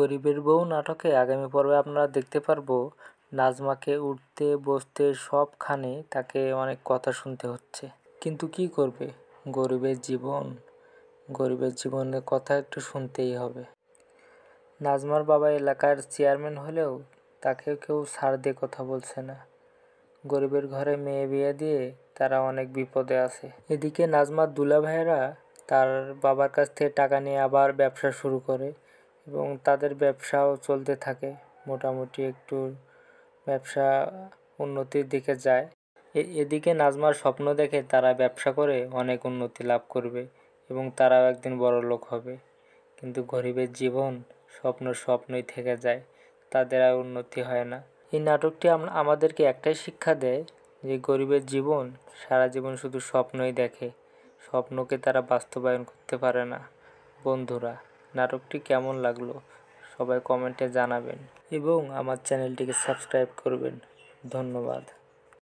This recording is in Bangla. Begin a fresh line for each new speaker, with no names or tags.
গরিবের বউ নাটকে আগামী পর্বে আপনারা দেখতে পারবো নাজমাকে উঠতে বসতে সবখানে তাকে অনেক কথা শুনতে হচ্ছে কিন্তু কি করবে গরিবের জীবন গরিবের জীবনের কথা একটু শুনতেই হবে নাজমার বাবা এলাকার চেয়ারম্যান হলেও তাকে কেউ সার দিয়ে কথা বলছে না গরিবের ঘরে মেয়ে বিয়ে দিয়ে তারা অনেক বিপদে আছে এদিকে নাজমার দুলা ভাইয়েরা তার বাবার কাছ থেকে টাকা নিয়ে আবার ব্যবসা শুরু করে এবং তাদের ব্যবসাও চলতে থাকে মোটামুটি একটু ব্যবসা উন্নতির দিকে যায় এদিকে নাজমার স্বপ্ন দেখে তারা ব্যবসা করে অনেক উন্নতি লাভ করবে এবং তারাও একদিন বড় লোক হবে কিন্তু গরিবের জীবন স্বপ্ন স্বপ্নই থেকে যায় তাদের আর উন্নতি হয় না এই নাটকটি আমাদেরকে একটাই শিক্ষা দেয় যে গরিবের জীবন সারা জীবন শুধু স্বপ্নই দেখে স্বপ্নকে তারা বাস্তবায়ন করতে পারে না বন্ধুরা নাটকটি কেমন লাগলো সবাই কমেন্টে জানাবেন এবং আমার চ্যানেলটিকে সাবস্ক্রাইব করবেন ধন্যবাদ